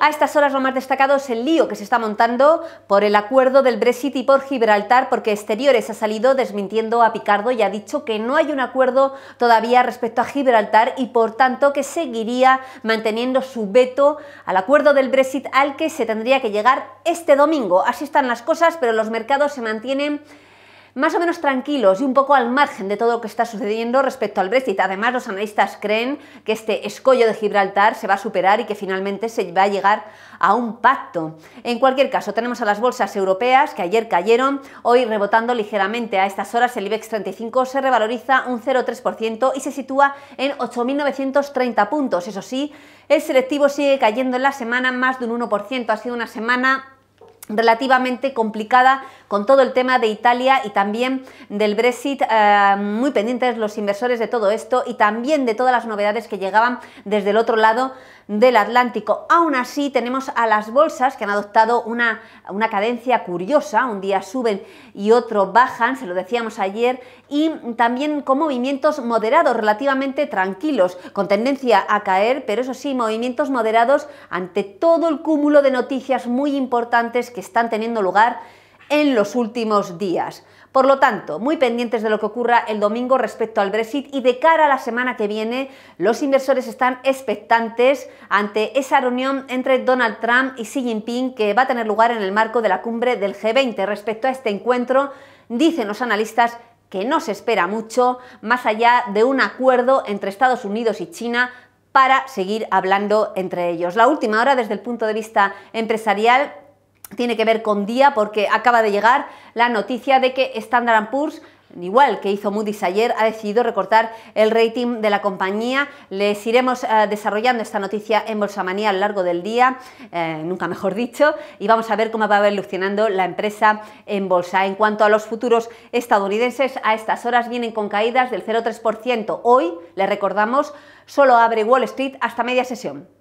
a estas horas lo más destacado es el lío que se está montando por el acuerdo del Brexit y por Gibraltar, porque Exteriores ha salido desmintiendo a Picardo y ha dicho que no hay un acuerdo todavía respecto a Gibraltar y por tanto que seguiría manteniendo su veto al acuerdo del Brexit al que se tendría que llegar este domingo. Así están las cosas, pero los mercados se mantienen más o menos tranquilos y un poco al margen de todo lo que está sucediendo respecto al Brexit. Además, los analistas creen que este escollo de Gibraltar se va a superar y que finalmente se va a llegar a un pacto. En cualquier caso, tenemos a las bolsas europeas que ayer cayeron, hoy rebotando ligeramente. A estas horas el IBEX 35 se revaloriza un 0,3% y se sitúa en 8.930 puntos. Eso sí, el selectivo sigue cayendo en la semana más de un 1%. Ha sido una semana relativamente complicada con todo el tema de Italia y también del Brexit, eh, muy pendientes los inversores de todo esto y también de todas las novedades que llegaban desde el otro lado del Atlántico. Aún así, tenemos a las bolsas que han adoptado una, una cadencia curiosa, un día suben y otro bajan, se lo decíamos ayer, y también con movimientos moderados, relativamente tranquilos, con tendencia a caer, pero eso sí, movimientos moderados ante todo el cúmulo de noticias muy importantes que están teniendo lugar en los últimos días. Por lo tanto, muy pendientes de lo que ocurra el domingo respecto al Brexit y de cara a la semana que viene, los inversores están expectantes ante esa reunión entre Donald Trump y Xi Jinping que va a tener lugar en el marco de la cumbre del G20. Respecto a este encuentro, dicen los analistas que no se espera mucho más allá de un acuerdo entre Estados Unidos y China para seguir hablando entre ellos. La última hora desde el punto de vista empresarial tiene que ver con día porque acaba de llegar la noticia de que Standard Poor's igual que hizo Moody's ayer, ha decidido recortar el rating de la compañía. Les iremos eh, desarrollando esta noticia en Bolsamanía a lo largo del día, eh, nunca mejor dicho, y vamos a ver cómo va evolucionando la empresa en bolsa. En cuanto a los futuros estadounidenses, a estas horas vienen con caídas del 0,3%. Hoy, le recordamos, solo abre Wall Street hasta media sesión.